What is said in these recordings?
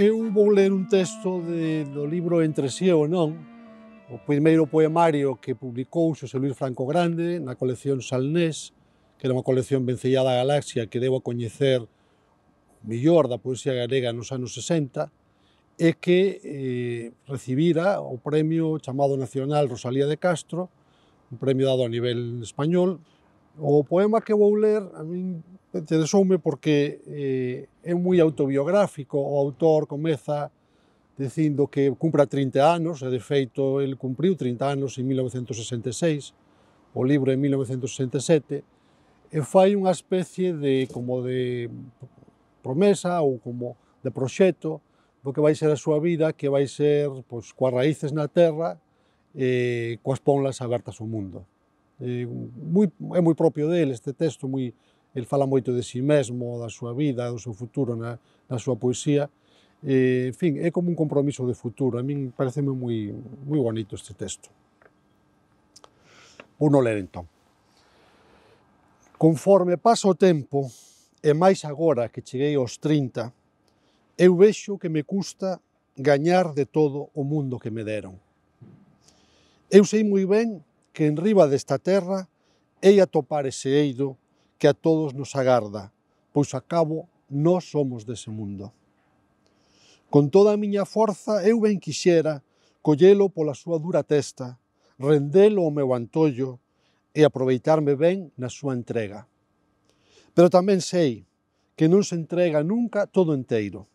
eu vou ler un texto de, do libro Entre sí ou non, o primeiro poemario que publicou Xosé Luis Franco Grande na colección Salnés, que era unha colección vencellada a Galaxia que deu a coñecer o millor da poesía galega nos anos 60, e que eh, recibira o premio chamado Nacional Rosalía de Castro, un premio dado a nivel español, O poema que vou ler a min interesoume porque eh, é moi autobiográfico. O autor comeza dicindo que cumpra 30 anos, e de feito el cumpriu 30 anos en 1966, o libro en 1967, e fai unha especie de como de promesa ou como de proxecto do que vai ser a súa vida, que vai ser pois, coas raíces na terra e eh, coas ponlas abertas ao mundo eh, moi, é moi propio dele este texto, moi, el fala moito de si mesmo, da súa vida, do seu futuro na, na súa poesía, eh, en fin, é como un compromiso de futuro, a min parece moi, moi bonito este texto. Vou non ler entón. Conforme pasa o tempo, e máis agora que cheguei aos 30, eu vexo que me custa gañar de todo o mundo que me deron. Eu sei moi ben que en riba desta terra hei atopar ese eido que a todos nos agarda, pois a cabo nós somos dese mundo. Con toda a miña forza eu ben quixera collelo pola súa dura testa, rendelo ao meu antollo e aproveitarme ben na súa entrega. Pero tamén sei que non se entrega nunca todo enteiro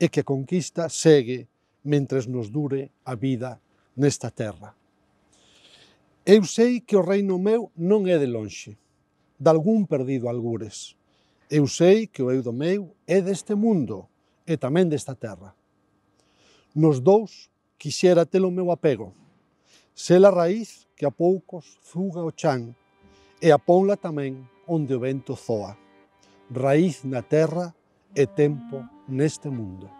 e que a conquista segue mentres nos dure a vida nesta terra. Eu sei que o reino meu non é de lonxe, de algún perdido algures. Eu sei que o eu do meu é deste mundo e tamén desta terra. Nos dous quixera ter o meu apego, ser a raíz que a poucos zuga o chan e a ponla tamén onde o vento zoa. Raíz na terra e tempo neste mundo.